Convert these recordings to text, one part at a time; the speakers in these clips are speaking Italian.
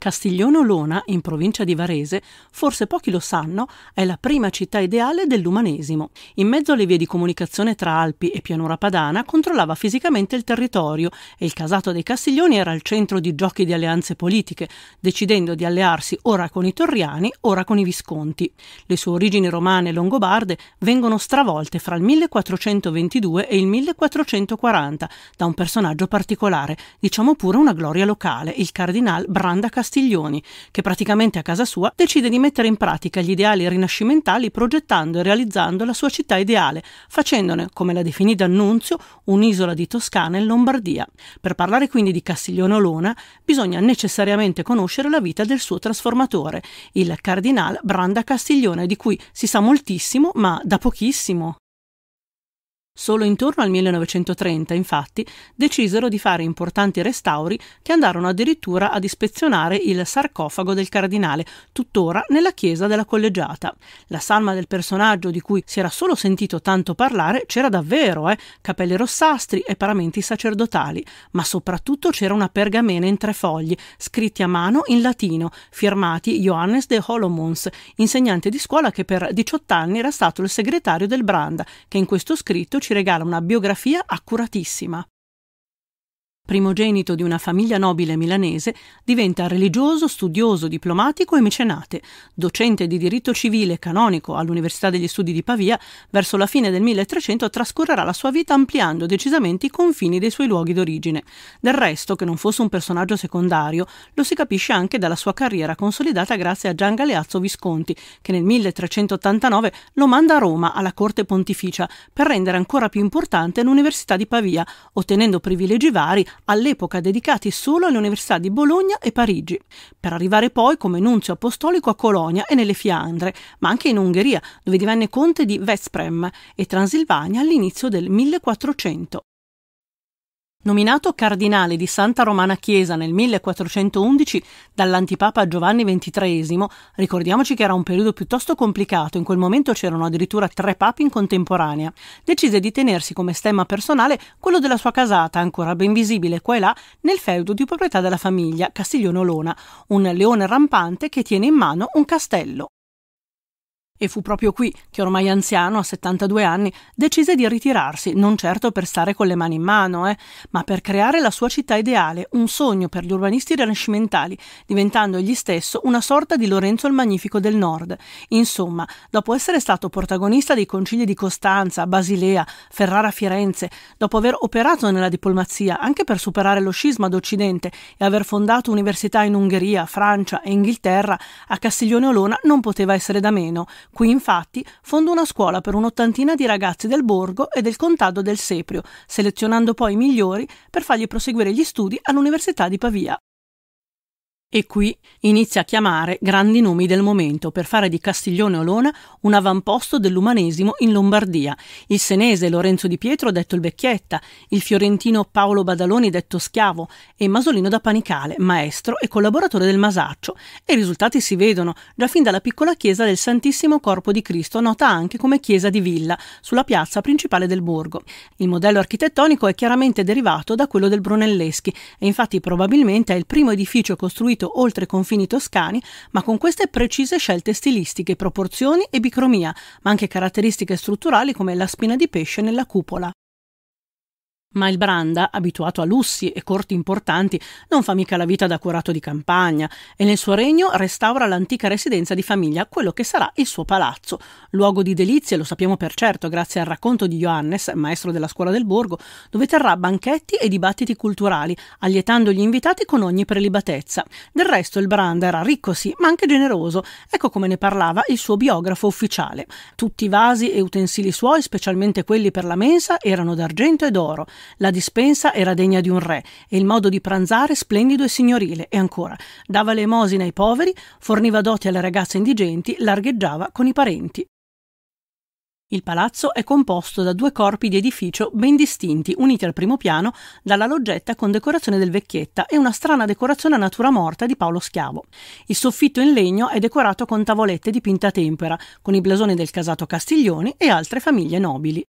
Castiglione Olona, in provincia di Varese, forse pochi lo sanno, è la prima città ideale dell'umanesimo. In mezzo alle vie di comunicazione tra Alpi e pianura padana controllava fisicamente il territorio e il casato dei Castiglioni era al centro di giochi di alleanze politiche, decidendo di allearsi ora con i Torriani, ora con i Visconti. Le sue origini romane e longobarde vengono stravolte fra il 1422 e il 1440 da un personaggio particolare, diciamo pure una gloria locale, il cardinal Branda Castiglione. Castiglioni, che praticamente a casa sua decide di mettere in pratica gli ideali rinascimentali progettando e realizzando la sua città ideale, facendone, come la definì D'Annunzio, un'isola di Toscana e Lombardia. Per parlare quindi di Castiglione Olona, bisogna necessariamente conoscere la vita del suo trasformatore, il cardinale Branda Castiglione, di cui si sa moltissimo, ma da pochissimo. Solo intorno al 1930, infatti, decisero di fare importanti restauri che andarono addirittura ad ispezionare il sarcofago del cardinale, tuttora nella chiesa della collegiata. La salma del personaggio di cui si era solo sentito tanto parlare c'era davvero, eh? capelli rossastri e paramenti sacerdotali, ma soprattutto c'era una pergamena in tre fogli, scritti a mano in latino, firmati Johannes de Holomons, insegnante di scuola che per 18 anni era stato il segretario del Branda, che in questo scritto ci ci regala una biografia accuratissima primogenito di una famiglia nobile milanese, diventa religioso, studioso, diplomatico e mecenate, docente di diritto civile e canonico all'Università degli Studi di Pavia, verso la fine del 1300 trascorrerà la sua vita ampliando decisamente i confini dei suoi luoghi d'origine. Del resto, che non fosse un personaggio secondario, lo si capisce anche dalla sua carriera consolidata grazie a Gian Galeazzo Visconti, che nel 1389 lo manda a Roma alla corte pontificia per rendere ancora più importante l'Università di Pavia, ottenendo privilegi vari all'epoca dedicati solo alle università di Bologna e Parigi, per arrivare poi come nunzio apostolico a Colonia e nelle Fiandre, ma anche in Ungheria, dove divenne conte di Vesprem, e Transilvania all'inizio del 1400. Nominato cardinale di Santa Romana Chiesa nel 1411 dall'antipapa Giovanni XXIII, ricordiamoci che era un periodo piuttosto complicato, in quel momento c'erano addirittura tre papi in contemporanea, decise di tenersi come stemma personale quello della sua casata, ancora ben visibile qua e là, nel feudo di proprietà della famiglia, Castiglione Olona, un leone rampante che tiene in mano un castello e fu proprio qui che ormai anziano, a 72 anni, decise di ritirarsi, non certo per stare con le mani in mano, eh, ma per creare la sua città ideale, un sogno per gli urbanisti rinascimentali, diventando egli stesso una sorta di Lorenzo il Magnifico del Nord. Insomma, dopo essere stato protagonista dei concili di Costanza, Basilea, Ferrara, Firenze, dopo aver operato nella diplomazia anche per superare lo scisma d'Occidente e aver fondato università in Ungheria, Francia e Inghilterra, a Castiglione Olona non poteva essere da meno Qui infatti fonda una scuola per un'ottantina di ragazzi del borgo e del contado del Seprio, selezionando poi i migliori per fargli proseguire gli studi all'Università di Pavia. E qui inizia a chiamare grandi nomi del momento per fare di Castiglione Olona un avamposto dell'umanesimo in Lombardia. Il senese Lorenzo Di Pietro detto il Becchietta, il fiorentino Paolo Badaloni detto Schiavo e Masolino da Panicale, maestro e collaboratore del Masaccio. E i risultati si vedono già fin dalla piccola chiesa del Santissimo Corpo di Cristo, nota anche come chiesa di Villa, sulla piazza principale del borgo. Il modello architettonico è chiaramente derivato da quello del Brunelleschi e infatti probabilmente è il primo edificio costruito uscito oltre confini toscani, ma con queste precise scelte stilistiche, proporzioni e bicromia, ma anche caratteristiche strutturali come la spina di pesce nella cupola. Ma il Branda, abituato a lussi e corti importanti, non fa mica la vita da curato di campagna e nel suo regno restaura l'antica residenza di famiglia, quello che sarà il suo palazzo, luogo di delizie, lo sappiamo per certo grazie al racconto di Johannes, maestro della scuola del borgo, dove terrà banchetti e dibattiti culturali, allietando gli invitati con ogni prelibatezza. Del resto il Branda era ricco sì, ma anche generoso, ecco come ne parlava il suo biografo ufficiale. Tutti i vasi e utensili suoi, specialmente quelli per la mensa, erano d'argento e d'oro la dispensa era degna di un re e il modo di pranzare splendido e signorile e ancora dava le emosine ai poveri, forniva doti alle ragazze indigenti, largheggiava con i parenti. Il palazzo è composto da due corpi di edificio ben distinti, uniti al primo piano dalla loggetta con decorazione del vecchietta e una strana decorazione a natura morta di Paolo Schiavo. Il soffitto in legno è decorato con tavolette dipinte a tempera, con i blasoni del casato Castiglioni e altre famiglie nobili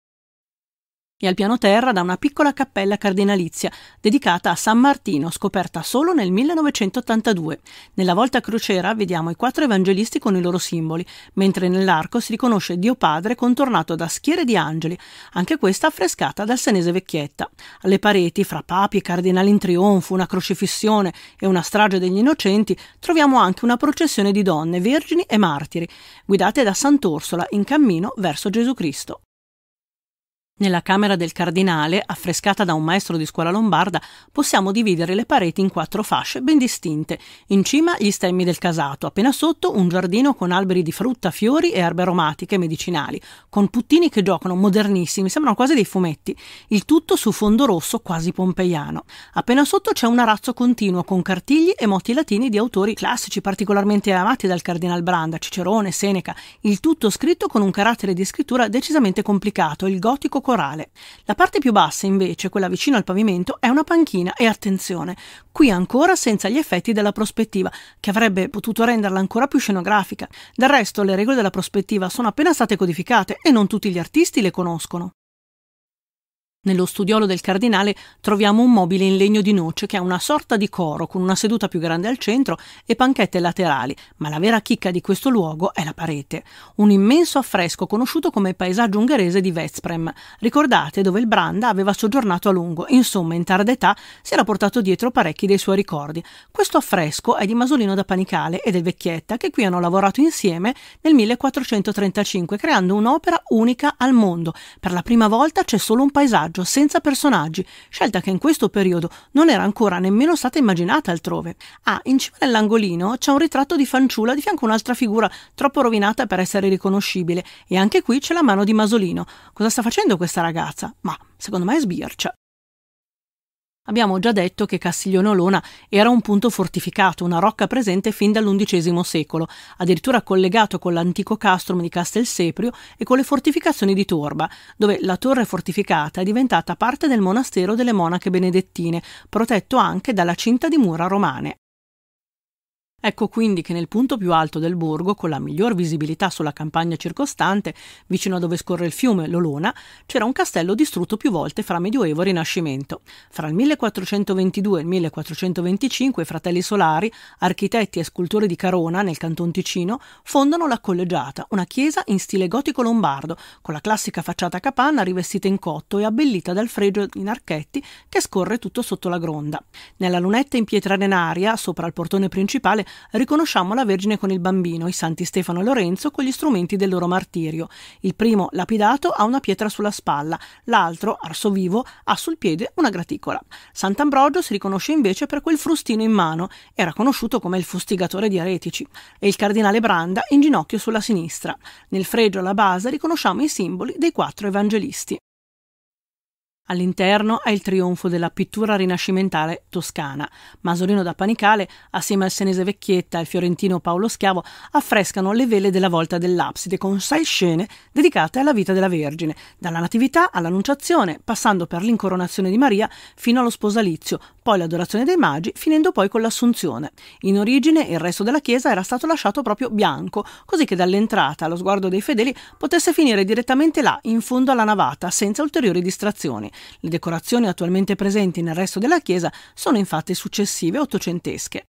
e al piano terra da una piccola cappella cardinalizia dedicata a San Martino, scoperta solo nel 1982. Nella volta crociera vediamo i quattro evangelisti con i loro simboli, mentre nell'arco si riconosce Dio Padre contornato da schiere di angeli, anche questa affrescata dal senese vecchietta. Alle pareti, fra papi e cardinali in trionfo, una crocifissione e una strage degli innocenti, troviamo anche una processione di donne, vergini e martiri, guidate da Sant'Orsola in cammino verso Gesù Cristo. Nella camera del cardinale, affrescata da un maestro di scuola lombarda, possiamo dividere le pareti in quattro fasce ben distinte. In cima gli stemmi del casato, appena sotto un giardino con alberi di frutta, fiori e erbe aromatiche medicinali, con puttini che giocano modernissimi, sembrano quasi dei fumetti, il tutto su fondo rosso quasi pompeiano. Appena sotto c'è un arazzo continuo con cartigli e moti latini di autori classici particolarmente amati dal cardinal Branda, Cicerone, Seneca, il tutto scritto con un carattere di scrittura decisamente complicato, il gotico corale. La parte più bassa, invece, quella vicino al pavimento, è una panchina e attenzione, qui ancora senza gli effetti della prospettiva, che avrebbe potuto renderla ancora più scenografica. Del resto, le regole della prospettiva sono appena state codificate e non tutti gli artisti le conoscono. Nello studiolo del cardinale troviamo un mobile in legno di noce che ha una sorta di coro con una seduta più grande al centro e panchette laterali, ma la vera chicca di questo luogo è la parete, un immenso affresco conosciuto come paesaggio ungherese di Veszprem. Ricordate dove il Branda aveva soggiornato a lungo, insomma in tarda età si era portato dietro parecchi dei suoi ricordi. Questo affresco è di Masolino da Panicale e del Vecchietta che qui hanno lavorato insieme nel 1435 creando un'opera unica al mondo. Per la prima volta c'è solo un paesaggio viaggio, senza personaggi, scelta che in questo periodo non era ancora nemmeno stata immaginata altrove. Ah, in cima all'angolino c'è un ritratto di fanciulla di fianco a un'altra figura troppo rovinata per essere riconoscibile, e anche qui c'è la mano di Masolino. Cosa sta facendo questa ragazza? Ma secondo me è sbircia. Abbiamo già detto che Castiglione Olona era un punto fortificato, una rocca presente fin dall'undicesimo secolo, addirittura collegato con l'antico castrum di Castelseprio e con le fortificazioni di Torba, dove la torre fortificata è diventata parte del monastero delle monache benedettine, protetto anche dalla cinta di mura romane. Ecco quindi che nel punto più alto del borgo, con la miglior visibilità sulla campagna circostante, vicino a dove scorre il fiume Lolona, c'era un castello distrutto più volte fra Medioevo e Rinascimento. Fra il 1422 e il 1425 i fratelli Solari, architetti e scultori di Carona, nel canton Ticino, fondano la Collegiata, una chiesa in stile gotico lombardo, con la classica facciata capanna rivestita in cotto e abbellita dal fregio in archetti che scorre tutto sotto la gronda. Nella lunetta in pietra arenaria, sopra il portone principale, riconosciamo la Vergine con il bambino, i santi Stefano e Lorenzo con gli strumenti del loro martirio. Il primo, lapidato, ha una pietra sulla spalla, l'altro, arso vivo, ha sul piede una graticola. Sant'Ambrogio si riconosce invece per quel frustino in mano, era conosciuto come il fustigatore di eretici, e il cardinale Branda in ginocchio sulla sinistra. Nel fregio alla base riconosciamo i simboli dei quattro evangelisti. All'interno è il trionfo della pittura rinascimentale toscana. Masolino da Panicale, assieme al senese Vecchietta e al fiorentino Paolo Schiavo, affrescano le vele della volta dell'abside con sei scene dedicate alla vita della Vergine, dalla Natività all'Annunciazione, passando per l'incoronazione di Maria fino allo sposalizio, poi l'adorazione dei magi, finendo poi con l'Assunzione. In origine il resto della chiesa era stato lasciato proprio bianco, così che dall'entrata allo sguardo dei fedeli potesse finire direttamente là, in fondo alla navata, senza ulteriori distrazioni. Le decorazioni attualmente presenti nel resto della chiesa sono infatti successive ottocentesche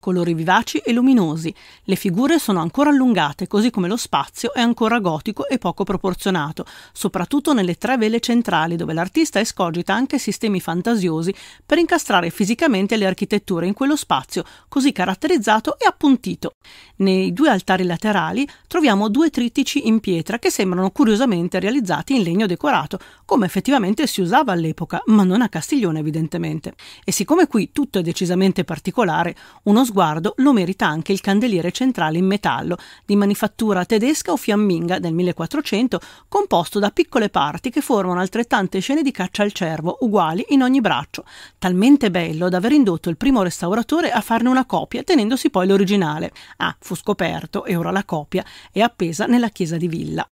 colori vivaci e luminosi. Le figure sono ancora allungate, così come lo spazio è ancora gotico e poco proporzionato, soprattutto nelle tre vele centrali, dove l'artista escogita anche sistemi fantasiosi per incastrare fisicamente le architetture in quello spazio così caratterizzato e appuntito. Nei due altari laterali troviamo due trittici in pietra che sembrano curiosamente realizzati in legno decorato, come effettivamente si usava all'epoca, ma non a Castiglione evidentemente. E siccome qui tutto è decisamente particolare, uno sguardo lo merita anche il candeliere centrale in metallo, di manifattura tedesca o fiamminga del 1400, composto da piccole parti che formano altrettante scene di caccia al cervo, uguali in ogni braccio, talmente bello da aver indotto il primo restauratore a farne una copia, tenendosi poi l'originale. Ah, fu scoperto e ora la copia è appesa nella chiesa di Villa.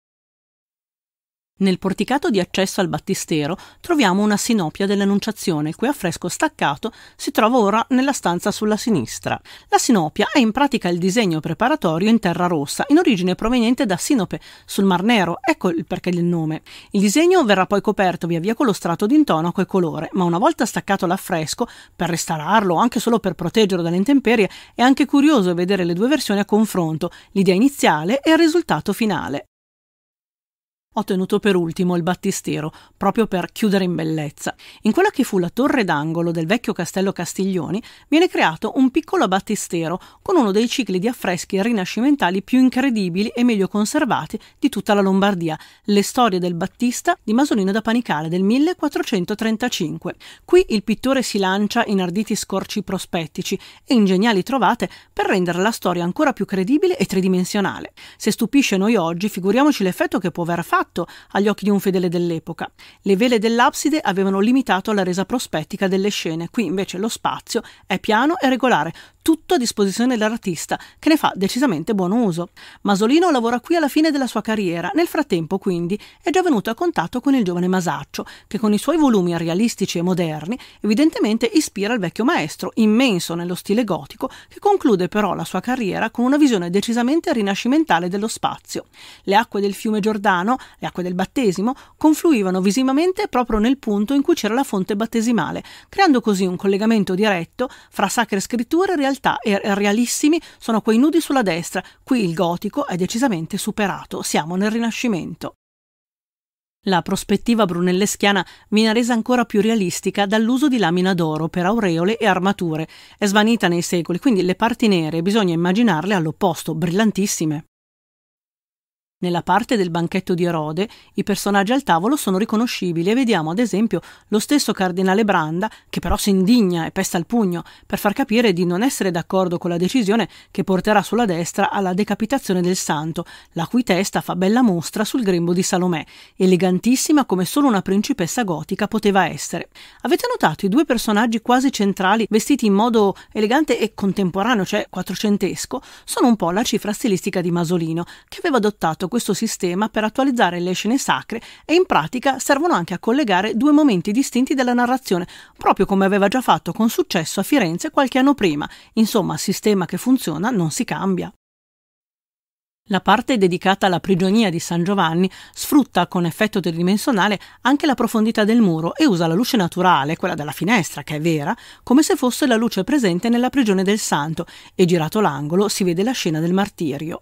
Nel porticato di accesso al battistero troviamo una sinopia dell'Annunciazione, il cui affresco staccato si trova ora nella stanza sulla sinistra. La sinopia è in pratica il disegno preparatorio in terra rossa, in origine proveniente da Sinope, sul Mar Nero, ecco il perché del nome. Il disegno verrà poi coperto via via con lo strato d'intonaco e colore, ma una volta staccato l'affresco, per restaurarlo o anche solo per proteggerlo dalle intemperie, è anche curioso vedere le due versioni a confronto, l'idea iniziale e il risultato finale. Ho tenuto per ultimo il battistero, proprio per chiudere in bellezza. In quella che fu la torre d'angolo del vecchio castello Castiglioni viene creato un piccolo battistero con uno dei cicli di affreschi rinascimentali più incredibili e meglio conservati di tutta la Lombardia, le storie del Battista di Masolino da Panicale del 1435. Qui il pittore si lancia in arditi scorci prospettici e in geniali trovate per rendere la storia ancora più credibile e tridimensionale. Se stupisce noi oggi, figuriamoci l'effetto che può aver fatto fatto agli occhi di un fedele dell'epoca. Le vele dell'abside avevano limitato la resa prospettica delle scene, qui invece lo spazio è piano e regolare, tutto a disposizione dell'artista, che ne fa decisamente buon uso. Masolino lavora qui alla fine della sua carriera, nel frattempo quindi è già venuto a contatto con il giovane Masaccio, che con i suoi volumi realistici e moderni evidentemente ispira il vecchio maestro, immenso nello stile gotico, che conclude però la sua carriera con una visione decisamente rinascimentale dello spazio. Le acque del fiume Giordano le acque del battesimo, confluivano visivamente proprio nel punto in cui c'era la fonte battesimale, creando così un collegamento diretto fra sacre scritture e realtà e realissimi sono quei nudi sulla destra, qui il gotico è decisamente superato, siamo nel Rinascimento. La prospettiva brunelleschiana viene resa ancora più realistica dall'uso di lamina d'oro per aureole e armature. È svanita nei secoli, quindi le parti nere bisogna immaginarle all'opposto, brillantissime. Nella parte del banchetto di Erode i personaggi al tavolo sono riconoscibili e vediamo ad esempio lo stesso cardinale Branda che però si indigna e pesta il pugno per far capire di non essere d'accordo con la decisione che porterà sulla destra alla decapitazione del santo, la cui testa fa bella mostra sul grembo di Salomè, elegantissima come solo una principessa gotica poteva essere. Avete notato i due personaggi quasi centrali vestiti in modo elegante e contemporaneo, cioè quattrocentesco, sono un po' la cifra stilistica di Masolino, che aveva adottato questo sistema per attualizzare le scene sacre e in pratica servono anche a collegare due momenti distinti della narrazione, proprio come aveva già fatto con successo a Firenze qualche anno prima. Insomma, sistema che funziona non si cambia. La parte dedicata alla prigionia di San Giovanni sfrutta con effetto tridimensionale anche la profondità del muro e usa la luce naturale, quella della finestra, che è vera, come se fosse la luce presente nella prigione del santo e girato l'angolo si vede la scena del martirio.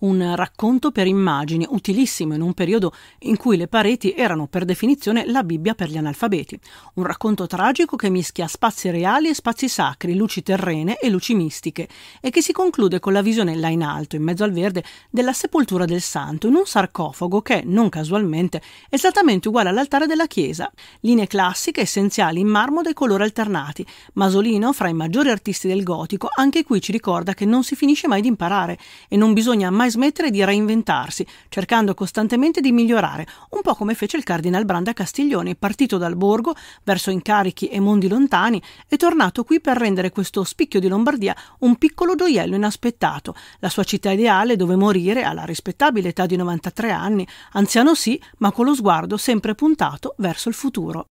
Un racconto per immagini, utilissimo in un periodo in cui le pareti erano per definizione la Bibbia per gli analfabeti. Un racconto tragico che mischia spazi reali e spazi sacri, luci terrene e luci mistiche, e che si conclude con la visione là in alto, in mezzo al verde, della sepoltura del santo in un sarcofago che, non casualmente, è esattamente uguale all'altare della chiesa. Linee classiche, essenziali in marmo dei colori alternati. Masolino, fra i maggiori artisti del gotico, anche qui ci ricorda che non si finisce mai di imparare e non bisogna mai mai smettere di reinventarsi, cercando costantemente di migliorare, un po' come fece il Cardinal Branda Castiglioni, partito dal borgo verso incarichi e mondi lontani, e tornato qui per rendere questo spicchio di Lombardia un piccolo gioiello inaspettato, la sua città ideale dove morire alla rispettabile età di 93 anni, anziano sì, ma con lo sguardo sempre puntato verso il futuro.